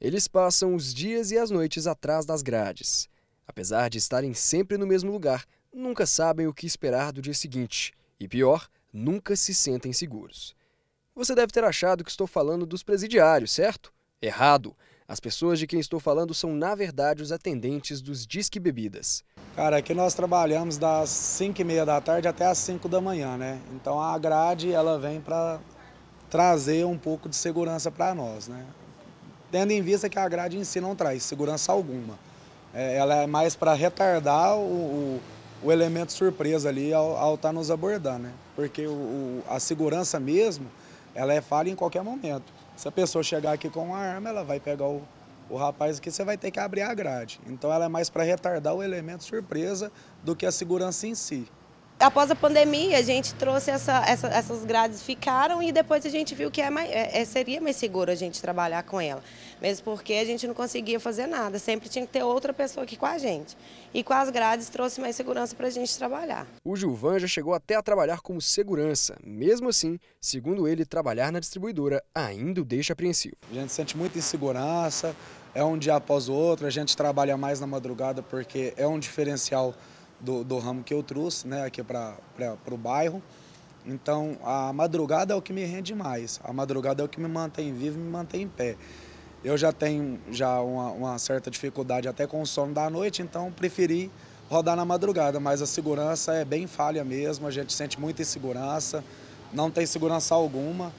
Eles passam os dias e as noites atrás das grades. Apesar de estarem sempre no mesmo lugar, nunca sabem o que esperar do dia seguinte e, pior, nunca se sentem seguros. Você deve ter achado que estou falando dos presidiários, certo? Errado! As pessoas de quem estou falando são, na verdade, os atendentes dos Disque Bebidas. Cara, aqui nós trabalhamos das 5 e meia da tarde até as 5 da manhã, né? Então a grade, ela vem para trazer um pouco de segurança para nós, né? tendo em vista que a grade em si não traz segurança alguma. É, ela é mais para retardar o, o, o, elemento surpresa ali ao, estar tá nos abordando, né? Porque o, a segurança mesmo, ela é falha em qualquer momento. Se a pessoa chegar aqui com uma arma, ela vai pegar o, o rapaz aqui, você vai ter que abrir a grade. Então ela é mais para retardar o elemento surpresa do que a segurança em si após a pandemia, a gente trouxe essa, essa, essas grades, ficaram e depois a gente viu que é mais, é, é, seria mais seguro a gente trabalhar com ela. Mesmo porque a gente não conseguia fazer nada, sempre tinha que ter outra pessoa aqui com a gente. E com as grades trouxe mais segurança para a gente trabalhar. O Gilvan já chegou até a trabalhar como segurança. Mesmo assim, segundo ele, trabalhar na distribuidora ainda o deixa apreensivo. A gente sente muita insegurança, é um dia após o outro, a gente trabalha mais na madrugada porque é um diferencial do, do ramo que eu trouxe né, aqui para o bairro. Então, a madrugada é o que me rende mais. A madrugada é o que me mantém vivo, me mantém em pé. Eu já tenho já uma, uma certa dificuldade até com o sono da noite, então preferi rodar na madrugada. Mas a segurança é bem falha mesmo, a gente sente muita insegurança, não tem segurança alguma.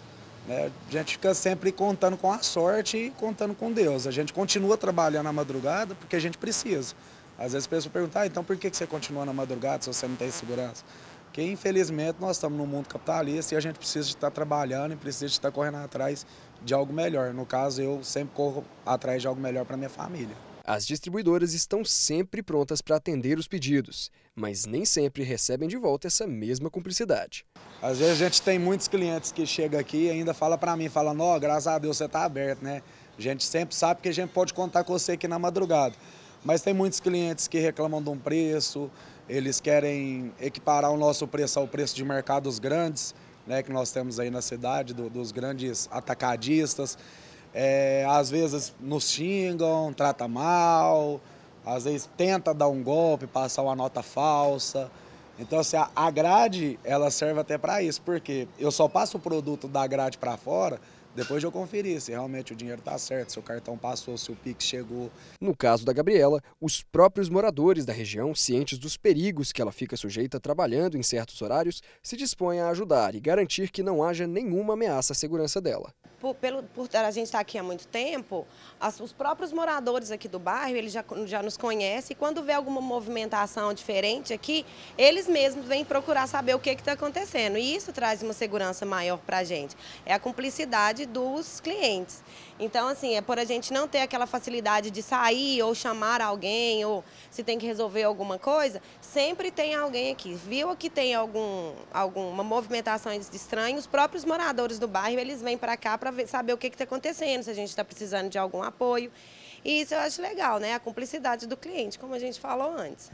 Né? A gente fica sempre contando com a sorte e contando com Deus. A gente continua trabalhando na madrugada porque a gente precisa. Às vezes as pessoas perguntam, ah, então por que você continua na madrugada se você não tem segurança? Porque, infelizmente, nós estamos num mundo capitalista e a gente precisa de estar trabalhando e precisa de estar correndo atrás de algo melhor. No caso, eu sempre corro atrás de algo melhor para minha família. As distribuidoras estão sempre prontas para atender os pedidos, mas nem sempre recebem de volta essa mesma cumplicidade. Às vezes a gente tem muitos clientes que chegam aqui e ainda fala para mim, fala, ó, graças a Deus você está aberto, né? A gente sempre sabe que a gente pode contar com você aqui na madrugada. Mas tem muitos clientes que reclamam de um preço, eles querem equiparar o nosso preço ao preço de mercados grandes, né, que nós temos aí na cidade, do, dos grandes atacadistas. É, às vezes nos xingam, trata mal, às vezes tenta dar um golpe, passar uma nota falsa. Então, assim, a grade, ela serve até para isso, porque eu só passo o produto da grade para fora depois de eu conferir se realmente o dinheiro está certo, se o cartão passou, se o Pix chegou. No caso da Gabriela, os próprios moradores da região, cientes dos perigos que ela fica sujeita trabalhando em certos horários, se dispõem a ajudar e garantir que não haja nenhuma ameaça à segurança dela por, pelo, por a gente estar tá aqui há muito tempo, as, os próprios moradores aqui do bairro, eles já, já nos conhecem, e quando vê alguma movimentação diferente aqui, eles mesmos vêm procurar saber o que está acontecendo. E isso traz uma segurança maior para a gente. É a cumplicidade dos clientes. Então, assim, é por a gente não ter aquela facilidade de sair ou chamar alguém, ou se tem que resolver alguma coisa, sempre tem alguém aqui. Viu que tem algum, alguma movimentação estranha, os próprios moradores do bairro, eles vêm para cá para para saber o que está acontecendo, se a gente está precisando de algum apoio. E isso eu acho legal, né? A cumplicidade do cliente, como a gente falou antes.